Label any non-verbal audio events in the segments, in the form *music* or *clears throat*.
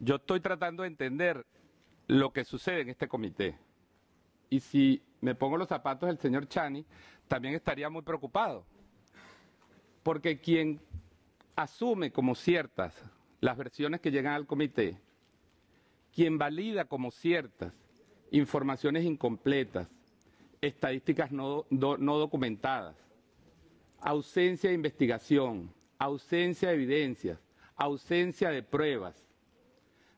Yo estoy tratando de entender lo que sucede en este comité. Y si me pongo los zapatos del señor Chani, también estaría muy preocupado. Porque quien asume como ciertas las versiones que llegan al comité, quien valida como ciertas informaciones incompletas, estadísticas no, no documentadas, ausencia de investigación, ausencia de evidencias, ausencia de pruebas,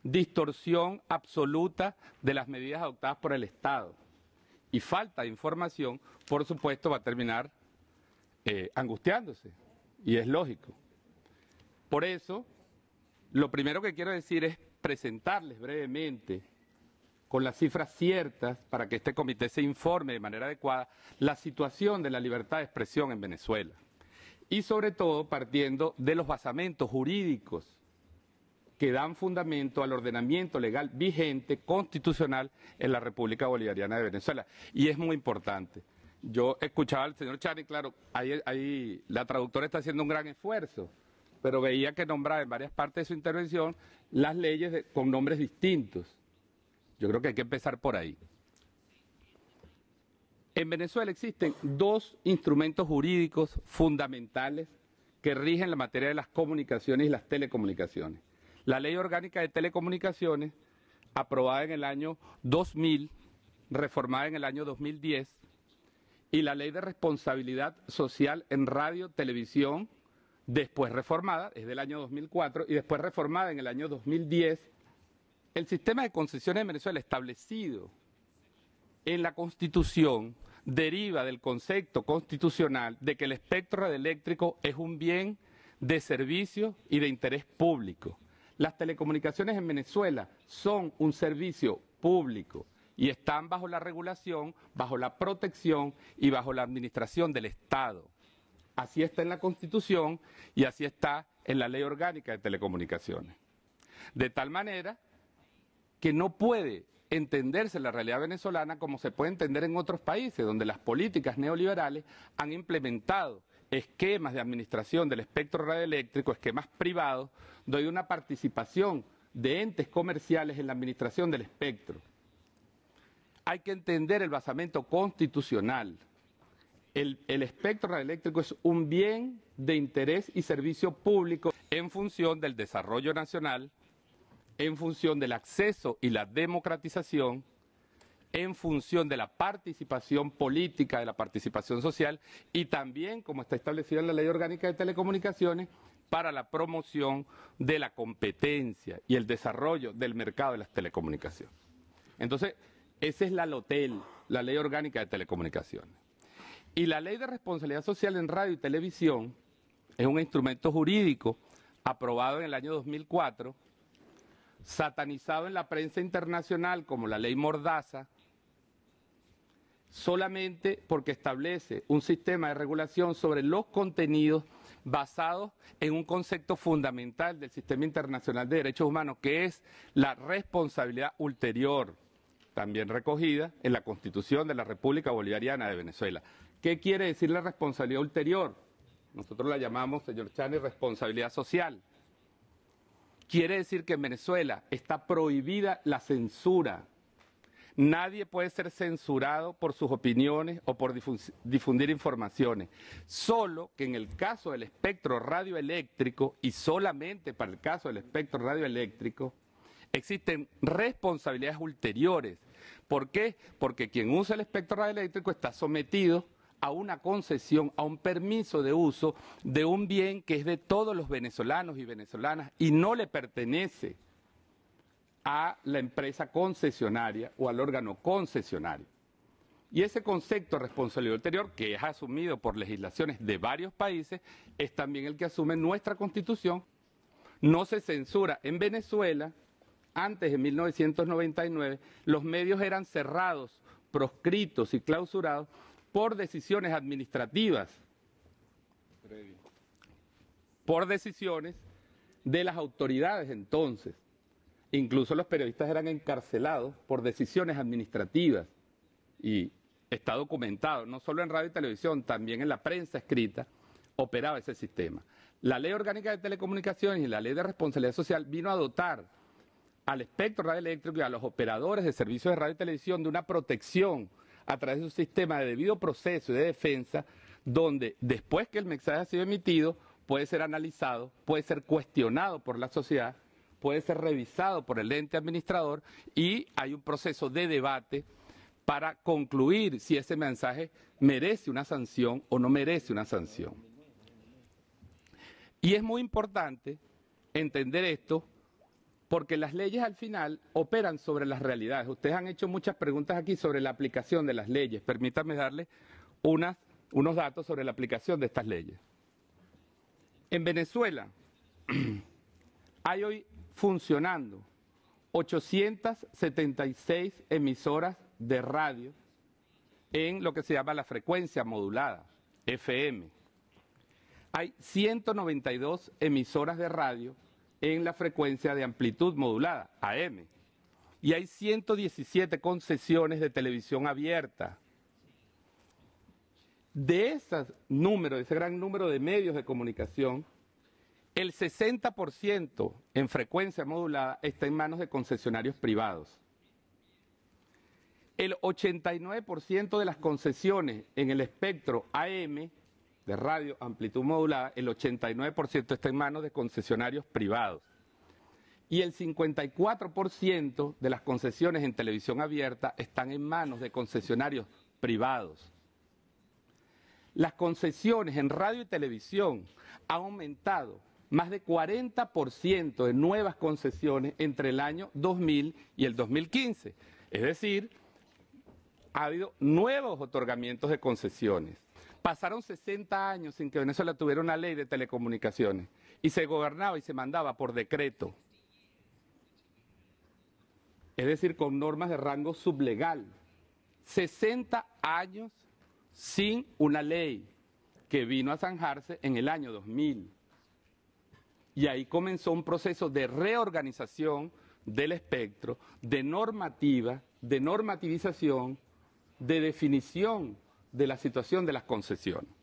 distorsión absoluta de las medidas adoptadas por el Estado. Y falta de información, por supuesto, va a terminar eh, angustiándose. Y es lógico. Por eso, lo primero que quiero decir es presentarles brevemente, con las cifras ciertas, para que este comité se informe de manera adecuada, la situación de la libertad de expresión en Venezuela. Y sobre todo partiendo de los basamentos jurídicos que dan fundamento al ordenamiento legal vigente, constitucional, en la República Bolivariana de Venezuela. Y es muy importante. Yo escuchaba al señor Chani, claro, ahí, la traductora está haciendo un gran esfuerzo, pero veía que nombraba en varias partes de su intervención las leyes con nombres distintos. Yo creo que hay que empezar por ahí. En Venezuela existen dos instrumentos jurídicos fundamentales que rigen la materia de las comunicaciones y las telecomunicaciones. La Ley Orgánica de Telecomunicaciones, aprobada en el año 2000, reformada en el año 2010, y la Ley de Responsabilidad Social en Radio, Televisión, después reformada, es del año 2004, y después reformada en el año 2010, el sistema de concesiones de Venezuela establecido en la Constitución deriva del concepto constitucional de que el espectro radioeléctrico es un bien de servicio y de interés público. Las telecomunicaciones en Venezuela son un servicio público y están bajo la regulación, bajo la protección y bajo la administración del Estado. Así está en la Constitución y así está en la Ley Orgánica de Telecomunicaciones. De tal manera que no puede entenderse la realidad venezolana como se puede entender en otros países, donde las políticas neoliberales han implementado esquemas de administración del espectro radioeléctrico, esquemas privados, donde hay una participación de entes comerciales en la administración del espectro. Hay que entender el basamento constitucional. El, el espectro radioeléctrico es un bien de interés y servicio público en función del desarrollo nacional, en función del acceso y la democratización en función de la participación política, de la participación social y también, como está establecido en la Ley Orgánica de Telecomunicaciones, para la promoción de la competencia y el desarrollo del mercado de las telecomunicaciones. Entonces, esa es la LOTEL, la Ley Orgánica de Telecomunicaciones. Y la Ley de Responsabilidad Social en Radio y Televisión es un instrumento jurídico aprobado en el año 2004, satanizado en la prensa internacional como la Ley Mordaza, solamente porque establece un sistema de regulación sobre los contenidos basados en un concepto fundamental del sistema internacional de derechos humanos, que es la responsabilidad ulterior, también recogida en la Constitución de la República Bolivariana de Venezuela. ¿Qué quiere decir la responsabilidad ulterior? Nosotros la llamamos, señor Chani, responsabilidad social. Quiere decir que en Venezuela está prohibida la censura Nadie puede ser censurado por sus opiniones o por difundir informaciones. Solo que en el caso del espectro radioeléctrico, y solamente para el caso del espectro radioeléctrico, existen responsabilidades ulteriores. ¿Por qué? Porque quien usa el espectro radioeléctrico está sometido a una concesión, a un permiso de uso de un bien que es de todos los venezolanos y venezolanas y no le pertenece a la empresa concesionaria o al órgano concesionario. Y ese concepto de responsabilidad ulterior, que es asumido por legislaciones de varios países, es también el que asume nuestra Constitución. No se censura. En Venezuela, antes de 1999, los medios eran cerrados, proscritos y clausurados por decisiones administrativas, por decisiones de las autoridades entonces. Incluso los periodistas eran encarcelados por decisiones administrativas y está documentado, no solo en radio y televisión, también en la prensa escrita, operaba ese sistema. La ley orgánica de telecomunicaciones y la ley de responsabilidad social vino a dotar al espectro radioeléctrico y a los operadores de servicios de radio y televisión de una protección a través de un sistema de debido proceso y de defensa donde después que el mensaje ha sido emitido puede ser analizado, puede ser cuestionado por la sociedad puede ser revisado por el ente administrador y hay un proceso de debate para concluir si ese mensaje merece una sanción o no merece una sanción. Y es muy importante entender esto porque las leyes al final operan sobre las realidades. Ustedes han hecho muchas preguntas aquí sobre la aplicación de las leyes. Permítanme darles unos datos sobre la aplicación de estas leyes. En Venezuela *clears throat* hay hoy funcionando 876 emisoras de radio en lo que se llama la frecuencia modulada, FM. Hay 192 emisoras de radio en la frecuencia de amplitud modulada, AM. Y hay 117 concesiones de televisión abierta. De ese número, de ese gran número de medios de comunicación, el 60% en frecuencia modulada está en manos de concesionarios privados. El 89% de las concesiones en el espectro AM de radio amplitud modulada, el 89% está en manos de concesionarios privados. Y el 54% de las concesiones en televisión abierta están en manos de concesionarios privados. Las concesiones en radio y televisión han aumentado más de 40% de nuevas concesiones entre el año 2000 y el 2015. Es decir, ha habido nuevos otorgamientos de concesiones. Pasaron 60 años sin que Venezuela tuviera una ley de telecomunicaciones y se gobernaba y se mandaba por decreto. Es decir, con normas de rango sublegal. 60 años sin una ley que vino a zanjarse en el año 2000 y ahí comenzó un proceso de reorganización del espectro, de normativa, de normativización, de definición de la situación de las concesiones.